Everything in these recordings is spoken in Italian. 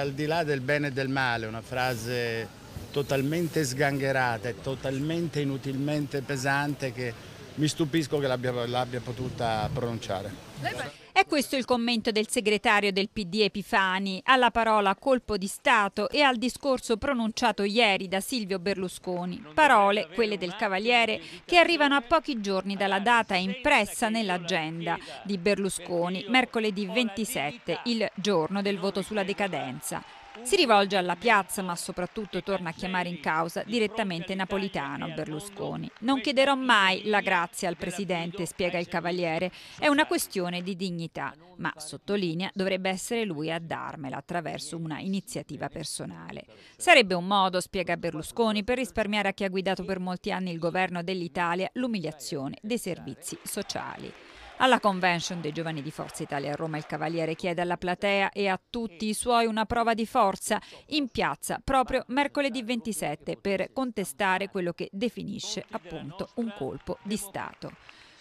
Al di là del bene e del male, una frase totalmente sgangherata e totalmente inutilmente pesante che mi stupisco che l'abbia potuta pronunciare questo il commento del segretario del PD Epifani alla parola colpo di Stato e al discorso pronunciato ieri da Silvio Berlusconi. Parole, quelle del Cavaliere, che arrivano a pochi giorni dalla data impressa nell'agenda di Berlusconi, mercoledì 27, il giorno del voto sulla decadenza. Si rivolge alla piazza, ma soprattutto torna a chiamare in causa direttamente Napolitano Berlusconi. Non chiederò mai la grazia al Presidente, spiega il Cavaliere. È una questione di dignità, ma sottolinea dovrebbe essere lui a darmela attraverso una iniziativa personale. Sarebbe un modo, spiega Berlusconi, per risparmiare a chi ha guidato per molti anni il governo dell'Italia l'umiliazione dei servizi sociali. Alla convention dei giovani di Forza Italia a Roma il Cavaliere chiede alla platea e a tutti i suoi una prova di forza in piazza proprio mercoledì 27 per contestare quello che definisce appunto un colpo di Stato.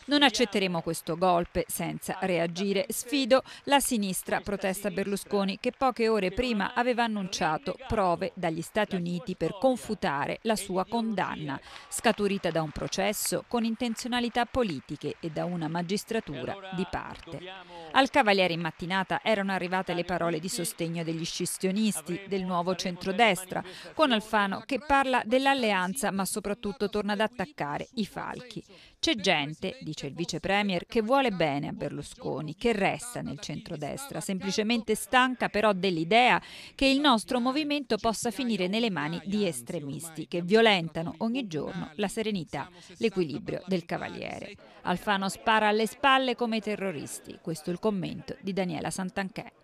Non accetteremo questo golpe senza reagire. Sfido la sinistra protesta Berlusconi che poche ore prima aveva annunciato prove dagli Stati Uniti per confutare la sua condanna, scaturita da un processo con intenzionalità politiche e da una magistratura di parte. Al Cavaliere in mattinata erano arrivate le parole di sostegno degli scissionisti del nuovo centrodestra, con Alfano che parla dell'alleanza ma soprattutto torna ad attaccare i falchi. C'è gente, dice il vice premier, che vuole bene a Berlusconi, che resta nel centrodestra, semplicemente stanca però dell'idea che il nostro movimento possa finire nelle mani di estremisti che violentano ogni giorno la serenità, l'equilibrio del cavaliere. Alfano spara alle spalle come i terroristi, questo è il commento di Daniela Santanchè.